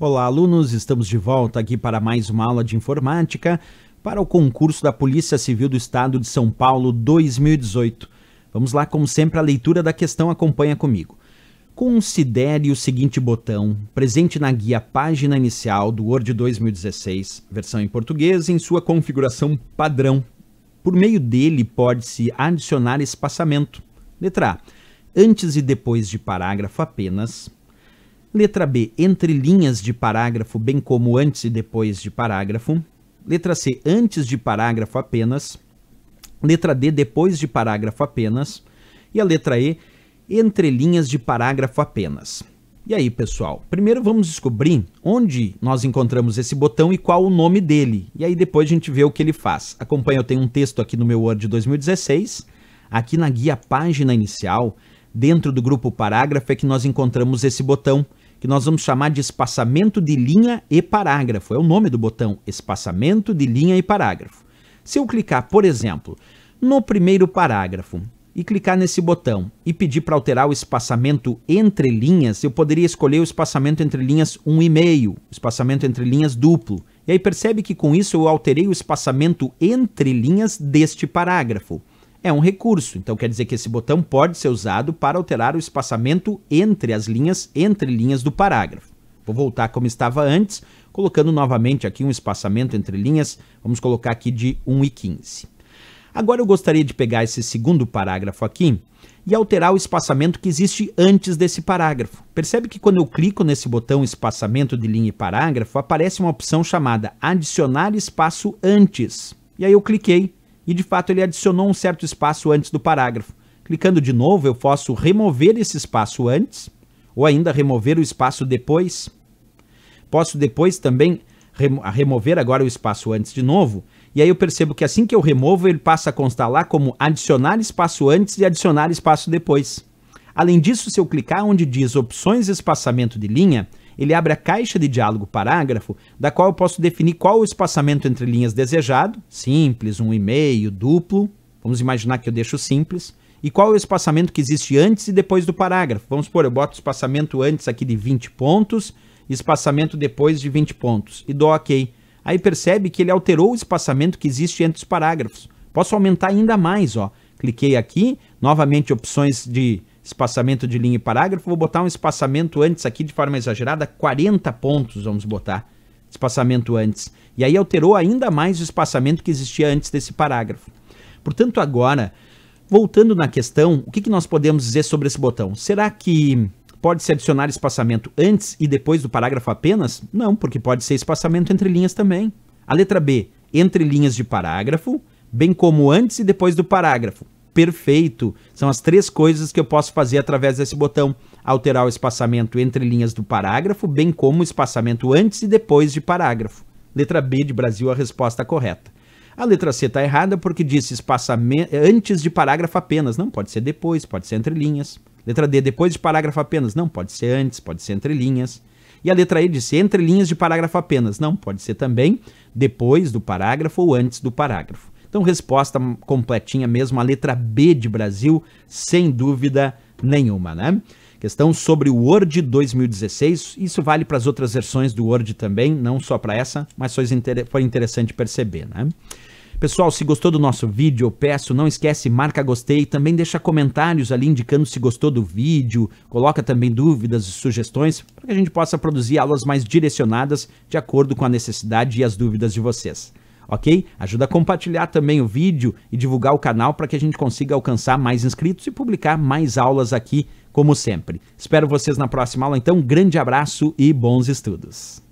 Olá, alunos! Estamos de volta aqui para mais uma aula de informática para o concurso da Polícia Civil do Estado de São Paulo 2018. Vamos lá, como sempre, a leitura da questão acompanha comigo. Considere o seguinte botão presente na guia página inicial do Word 2016, versão em português, em sua configuração padrão. Por meio dele pode-se adicionar espaçamento. Letra A. Antes e depois de parágrafo apenas, Letra B, entre linhas de parágrafo, bem como antes e depois de parágrafo. Letra C, antes de parágrafo apenas. Letra D, depois de parágrafo apenas. E a letra E, entre linhas de parágrafo apenas. E aí, pessoal? Primeiro vamos descobrir onde nós encontramos esse botão e qual o nome dele. E aí depois a gente vê o que ele faz. Acompanha, eu tenho um texto aqui no meu Word 2016. Aqui na guia Página Inicial, dentro do grupo Parágrafo, é que nós encontramos esse botão que nós vamos chamar de espaçamento de linha e parágrafo. É o nome do botão, espaçamento de linha e parágrafo. Se eu clicar, por exemplo, no primeiro parágrafo e clicar nesse botão e pedir para alterar o espaçamento entre linhas, eu poderia escolher o espaçamento entre linhas 1,5, espaçamento entre linhas duplo. E aí percebe que com isso eu alterei o espaçamento entre linhas deste parágrafo é um recurso. Então quer dizer que esse botão pode ser usado para alterar o espaçamento entre as linhas, entre linhas do parágrafo. Vou voltar como estava antes, colocando novamente aqui um espaçamento entre linhas, vamos colocar aqui de 1 e 15. Agora eu gostaria de pegar esse segundo parágrafo aqui e alterar o espaçamento que existe antes desse parágrafo. Percebe que quando eu clico nesse botão espaçamento de linha e parágrafo, aparece uma opção chamada adicionar espaço antes. E aí eu cliquei e de fato ele adicionou um certo espaço antes do parágrafo. Clicando de novo, eu posso remover esse espaço antes, ou ainda remover o espaço depois. Posso depois também remo remover agora o espaço antes de novo, e aí eu percebo que assim que eu removo, ele passa a constar lá como adicionar espaço antes e adicionar espaço depois. Além disso, se eu clicar onde diz opções espaçamento de linha, ele abre a caixa de diálogo parágrafo, da qual eu posso definir qual o espaçamento entre linhas desejado, simples, um e meio, duplo, vamos imaginar que eu deixo simples, e qual o espaçamento que existe antes e depois do parágrafo. Vamos supor, eu boto espaçamento antes aqui de 20 pontos, espaçamento depois de 20 pontos, e dou OK. Aí percebe que ele alterou o espaçamento que existe entre os parágrafos. Posso aumentar ainda mais, ó. Cliquei aqui, novamente opções de espaçamento de linha e parágrafo, vou botar um espaçamento antes aqui de forma exagerada, 40 pontos vamos botar espaçamento antes. E aí alterou ainda mais o espaçamento que existia antes desse parágrafo. Portanto, agora, voltando na questão, o que, que nós podemos dizer sobre esse botão? Será que pode-se adicionar espaçamento antes e depois do parágrafo apenas? Não, porque pode ser espaçamento entre linhas também. A letra B, entre linhas de parágrafo, bem como antes e depois do parágrafo perfeito. São as três coisas que eu posso fazer através desse botão: alterar o espaçamento entre linhas do parágrafo, bem como o espaçamento antes e depois de parágrafo. Letra B de Brasil, a resposta correta. A letra C está errada porque disse espaçamento antes de parágrafo apenas. Não, pode ser depois, pode ser entre linhas. Letra D, depois de parágrafo apenas. Não, pode ser antes, pode ser entre linhas. E a letra E disse entre linhas de parágrafo apenas. Não, pode ser também depois do parágrafo ou antes do parágrafo. Então, resposta completinha mesmo, a letra B de Brasil, sem dúvida nenhuma, né? Questão sobre o Word 2016, isso vale para as outras versões do Word também, não só para essa, mas foi interessante perceber, né? Pessoal, se gostou do nosso vídeo, eu peço, não esquece, marca gostei, também deixa comentários ali indicando se gostou do vídeo, coloca também dúvidas e sugestões, para que a gente possa produzir aulas mais direcionadas de acordo com a necessidade e as dúvidas de vocês ok? Ajuda a compartilhar também o vídeo e divulgar o canal para que a gente consiga alcançar mais inscritos e publicar mais aulas aqui, como sempre. Espero vocês na próxima aula, então, um grande abraço e bons estudos!